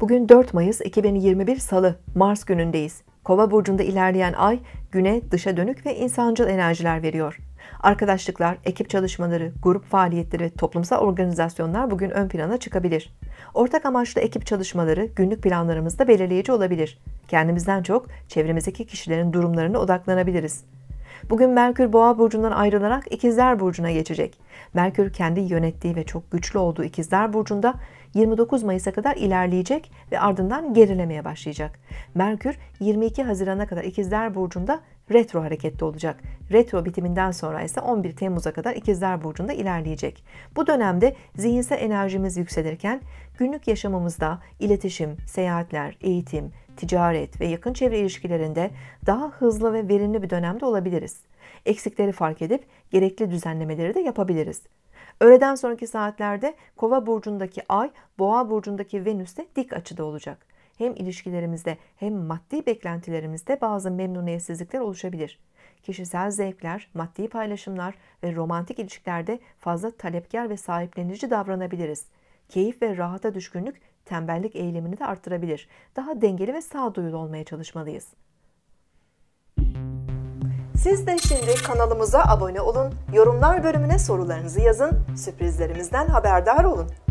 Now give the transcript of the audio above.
Bugün 4 Mayıs 2021 Salı, Mars günündeyiz. Kova burcunda ilerleyen ay güne dışa dönük ve insancıl enerjiler veriyor. Arkadaşlıklar, ekip çalışmaları, grup faaliyetleri ve toplumsal organizasyonlar bugün ön plana çıkabilir. Ortak amaçlı ekip çalışmaları günlük planlarımızda belirleyici olabilir. Kendimizden çok çevremizdeki kişilerin durumlarına odaklanabiliriz. Bugün Merkür Boğa burcundan ayrılarak İkizler burcuna geçecek. Merkür kendi yönettiği ve çok güçlü olduğu İkizler burcunda 29 Mayıs'a kadar ilerleyecek ve ardından gerilemeye başlayacak. Merkür 22 Haziran'a kadar İkizler burcunda retro harekette olacak. Retro bitiminden sonra ise 11 Temmuz'a kadar İkizler burcunda ilerleyecek. Bu dönemde zihinsel enerjimiz yükselirken günlük yaşamımızda iletişim, seyahatler, eğitim, ticaret ve yakın çevre ilişkilerinde daha hızlı ve verimli bir dönemde olabiliriz. Eksikleri fark edip gerekli düzenlemeleri de yapabiliriz. Öğleden sonraki saatlerde Kova burcundaki Ay, Boğa burcundaki Venüs'te dik açıda olacak. Hem ilişkilerimizde hem maddi beklentilerimizde bazı memnuniyetsizlikler oluşabilir. Kişisel zevkler, maddi paylaşımlar ve romantik ilişkilerde fazla talepkar ve sahiplenici davranabiliriz. Keyif ve rahata düşkünlük tembellik eğilimini de arttırabilir. Daha dengeli ve sağduyulu olmaya çalışmalıyız. Siz de şimdi kanalımıza abone olun, yorumlar bölümüne sorularınızı yazın, sürprizlerimizden haberdar olun.